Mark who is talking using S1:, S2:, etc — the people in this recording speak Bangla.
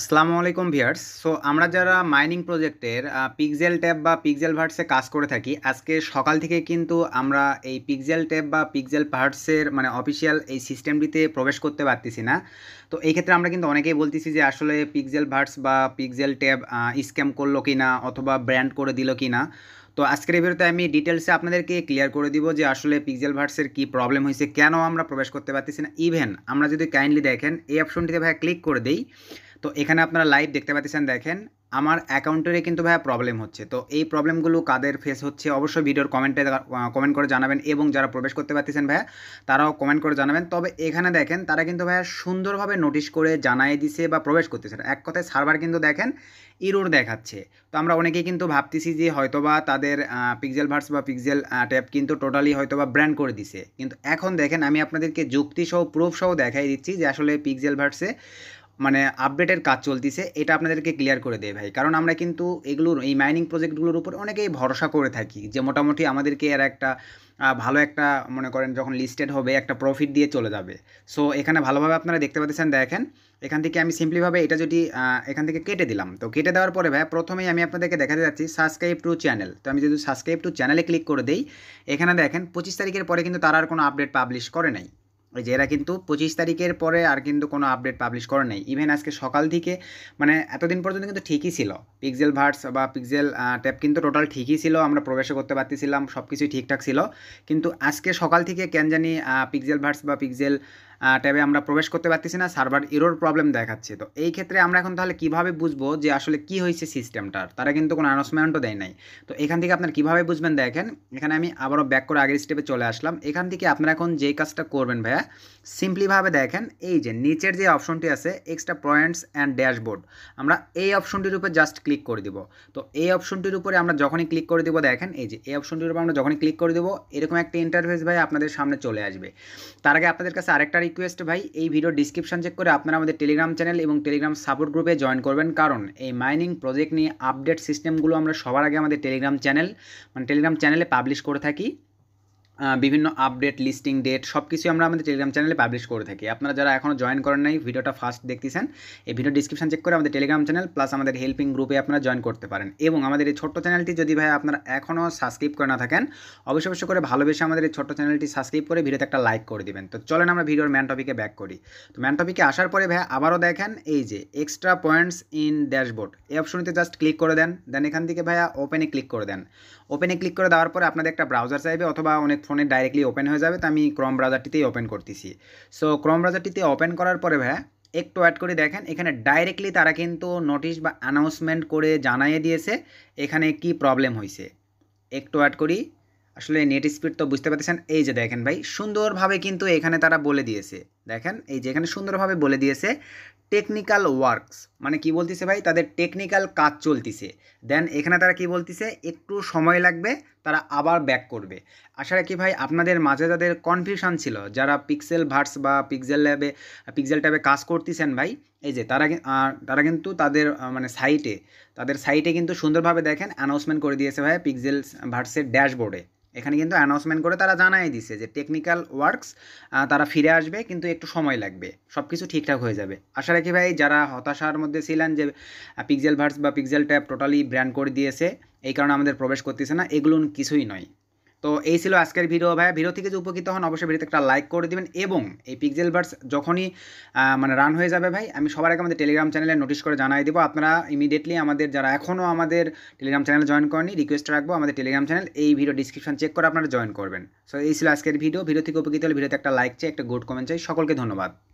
S1: আসসালামু আলাইকুম ভিয়ার্স সো আমরা যারা মাইনিং প্রজেক্টের পিকজেল ট্যাব বা পিকজেল ভার্টসে কাজ করে থাকি আজকে সকাল থেকে কিন্তু আমরা এই পিকজেল ট্যাব বা পিকজেল ভার্টসের মানে অফিসিয়াল এই সিস্টেমটিতে প্রবেশ করতে পারতেছি না তো এই ক্ষেত্রে আমরা কিন্তু অনেকেই বলতেছি যে আসলে পিকজেল ভার্টস বা পিকজেল ট্যাব স্ক্যাম করলো কি না অথবা ব্র্যান্ড করে দিল কি না তো আজকের ভিতরে আমি ডিটেলসে আপনাদেরকে ক্লিয়ার করে দিব যে আসলে পিকজেল ভার্সের কী প্রবলেম হয়েছে কেন আমরা প্রবেশ করতে পারতেছি না ইভেন আমরা যদি কাইন্ডলি দেখেন এই অপশনটিতে ভাই ক্লিক করে দিই তো এখানে আপনারা লাইভ দেখতে পাচ্ছেন দেখেন আমার অ্যাকাউন্টেরই কিন্তু ভাইয়া প্রবলেম হচ্ছে তো এই প্রবলেমগুলো কাদের ফেস হচ্ছে অবশ্যই ভিডিওর কমেন্টে কমেন্ট করে জানাবেন এবং যারা প্রবেশ করতে পারতেছেন ভাইয়া তারাও কমেন্ট করে জানাবেন তবে এখানে দেখেন তারা কিন্তু ভাইয়া সুন্দরভাবে নোটিশ করে জানাই দিছে বা প্রবেশ করতেছে এক কথায় সার্ভার কিন্তু দেখেন ইরোর দেখাচ্ছে তো আমরা অনেকেই কিন্তু ভাবতেছি যে হয়তোবা তাদের পিক্সেল ভার্স বা পিক্সেল ট্যাপ কিন্তু টোটালি হয়তোবা ব্র্যান্ড করে দিছে কিন্তু এখন দেখেন আমি আপনাদেরকে যুক্তিসহ প্রুফসহ দেখাই দিচ্ছি যে আসলে পিক্সেল ভার্সে মানে আপডেটের কাজ চলতেছে এটা আপনাদেরকে ক্লিয়ার করে দেয় ভাই কারণ আমরা কিন্তু এগুলোর এই মাইনিং প্রজেক্টগুলোর উপর অনেকেই ভরসা করে থাকি যে মোটামুটি আমাদেরকে এর একটা ভালো একটা মনে করেন যখন লিস্টেড হবে একটা প্রফিট দিয়ে চলে যাবে সো এখানে ভালোভাবে আপনারা দেখতে পাচ্ছেন দেখেন এখান থেকে আমি সিম্পলিভাবে এটা যদি এখান থেকে কেটে দিলাম তো কেটে দেওয়ার পরে ভাই প্রথমেই আমি আপনাদেরকে দেখাতে যাচ্ছি সাবস্ক্রাইব টু চ্যানেল তো আমি যদি সাবস্ক্রাইব টু চ্যানেলে ক্লিক করে দিই এখানে দেখেন পঁচিশ তারিখের পরে কিন্তু তারা আর কোনো আপডেট পাবলিশ করে নাই ওই যে এরা কিন্তু পঁচিশ তারিখের পরে আর কিন্তু কোনো আপডেট পাবলিশ করে নাই ইভেন আজকে সকাল থেকে মানে এতদিন পর্যন্ত কিন্তু ঠিকই ছিল পিক্সেল ভার্স বা পিক্সেল ট্যাপ কিন্তু টোটাল ঠিকই ছিল আমরা প্রবেশ করতে পারতেছিলাম সব কিছুই ঠিকঠাক ছিল কিন্তু আজকে সকাল থেকে কেন জানি পিক্সেল ভার্স বা পিক্সেল ট্যাবে আমরা প্রবেশ করতে পারতেছি না সার্ভার ইরোর প্রবলেম দেখাচ্ছে তো এই ক্ষেত্রে আমরা এখন তাহলে কীভাবে বুঝবো যে আসলে কি হয়েছে সিস্টেমটার তারা কিন্তু কোনো অ্যানাউন্সমেন্টও দেয় নাই তো এখান থেকে আপনার কীভাবে বুঝবেন দেখেন এখানে আমি আবারও ব্যাক করে আগের স্টেপে চলে আসলাম এখান থেকে আপনারা এখন যে কাজটা করবেন ভাইয়া সিম্পলিভাবে দেখেন এই যে নিচের যে অপশনটি আছে এক্সট্রা পয়েন্টস অ্যান্ড ড্যাশবোর্ড আমরা এই অপশনটির উপরে জাস্ট ক্লিক করে দিব তো এই অপশনটির উপরে আমরা যখনই ক্লিক করে দিব দেখেন এই যে এই অপশনটির উপর আমরা যখনই ক্লিক করে দেবো এরকম একটা ইন্টারফেস ভাই আপনাদের সামনে চলে আসবে তার আগে আপনাদের কাছে আরেকটা রিকোয়েস্ট ভাই এই ভিডিও ডিসক্রিপশান চেক করে আপনারা আমাদের টেলিগ্রাম চ্যানেল এবং টেলিগ্রাম সাপোর্ট গ্রুপে জয়েন করবেন কারণ এই মাইনিং প্রজেক্ট নিয়ে আপডেট সিস্টেমগুলো আমরা সবার আগে আমাদের টেলিগ্রাম চ্যানেল মানে টেলিগ্রাম চ্যানেলে পাবলিশ করে থাকি বিভিন্ন আপডেট লিস্টিং ডেট সব কিছুই আমরা আমাদের টেলিগ্রাম চ্যানেলে পাবলিশ করে থাকি আপনারা যারা এখনও জয়েন করেন নাই ভিডিওটা ফার্স্ট দেখতেছেন এই ভিডিও ডিসক্রিপশন চেক করে আমাদের টেলিগ্রাম চ্যানেল প্লাস আমাদের হেল্পিং গ্রুপে আপনারা জয়েন করতে পারেন এবং আমাদের এই ছোট্ট চ্যানেলটি যদি ভাই আপনারা এখনও সাবস্ক্রাইব করে না থাকেন অবশ্যই অবশ্যই করে ভালোবেসে আমাদের এই ছোট্ট চ্যানেলটি সাবস্ক্রাইব করে ভিডিওতে একটা লাইক করে দিবেন তো চলেন আমরা ভিডিওর ম্যান টপিকে ব্যাক করি তো ম্যান টপিকে আসার পরে ভাই আবারও দেখেন এই যে এক্সট্রা পয়েন্টস ইন ড্যাশবোর্ড এই অপশনটিতে জাস্ট ক্লিক করে দেন দেন এখান থেকে ভাইয়া ওপেনে ক্লিক করে দেন ওপেনে ক্লিক করে দেওয়ার পরে আপনাদের একটা ব্রাউজার চাইবে অথবা অনেক ফোনে ডাইরেক্টলি ওপেন হয়ে যাবে তো আমি ক্রম ব্রাউজারটিতেই ওপেন করতেছি সো ক্রম ব্রাউজারটিতে ওপেন করার পরে ভাইয়া একটু অ্যাড করে দেখেন এখানে ডাইরেক্টলি তারা কিন্তু নোটিশ বা অ্যানাউন্সমেন্ট করে জানাইয়ে দিয়েছে এখানে কি প্রবলেম হয়েছে একটু অ্যাড করি আসলে নেট স্পিড তো বুঝতে পারতেছেন এই যে দেখেন ভাই সুন্দরভাবে কিন্তু এখানে তারা বলে দিয়েছে দেখেন এই যে এখানে সুন্দরভাবে বলে দিয়েছে টেকনিক্যাল ওয়ার্কস মানে কি বলতেছে ভাই তাদের টেকনিক্যাল কাজ চলতেছে দেন এখানে তারা কি বলতেছে একটু সময় লাগবে তারা আবার ব্যাক করবে আশা রাখি ভাই আপনাদের মাঝে যাদের কনফিউশন ছিল যারা পিক্সেল ভার্স বা পিক্সেল ল্যাবে পিক্সেল ট্যাবে কাজ করতেছেন ভাই এই যে তারা তারা কিন্তু তাদের মানে সাইটে তাদের সাইটে কিন্তু সুন্দরভাবে দেখেন অ্যানাউন্সমেন্ট করে দিয়েছে ভাই পিক্সেলস ভার্সের ড্যাশবোর্ডে এখানে কিন্তু অ্যানাউন্সমেন্ট করে তারা জানাই দিছে যে টেকনিক্যাল ওয়ার্কস তারা ফিরে আসবে কিন্তু একটু সময় লাগবে সব কিছু ঠিকঠাক হয়ে যাবে আশা রাখি ভাই যারা হতাশার মধ্যে ছিলেন যে পিক্সেল ভার্স বা পিক্সেল ট্যাব টোটালি ব্র্যান্ড করে দিয়েছে এই কারণে আমাদের প্রবেশ করতেছে না এগুলো কিছুই নয় তো এই ছিল আজকের ভিডিও ভাই ভিডিও থেকে যে উপকৃত হন অবশ্যই ভিডিওতে একটা লাইক করে দিবেন এবং এই পিকজেল বার্স যখনই মানে রান হয়ে যাবে ভাই আমি সবার আগে আমাদের টেলিগ্রাম চ্যানেলে নোটিশ করে জানাই দেবো আপনারা ইমিডিয়েটলি আমাদের যারা এখনও আমাদের টেলিগ্রাম চ্যানেল জয়েন করেনি রিকোয়েস্ট রাখবো আমাদের টেলিগ্রাম চ্যানেল এই ভিডিও ডিসক্রিপশন চেক করে আপনারা জয়েন করবেন সো এই ছিল আজকের ভিডিও ভিডিও থেকে উপকৃত হলে ভিডিওতে একটা লাইক চাই একটা গুড কমেন্ট চাই সকলকে ধন্যবাদ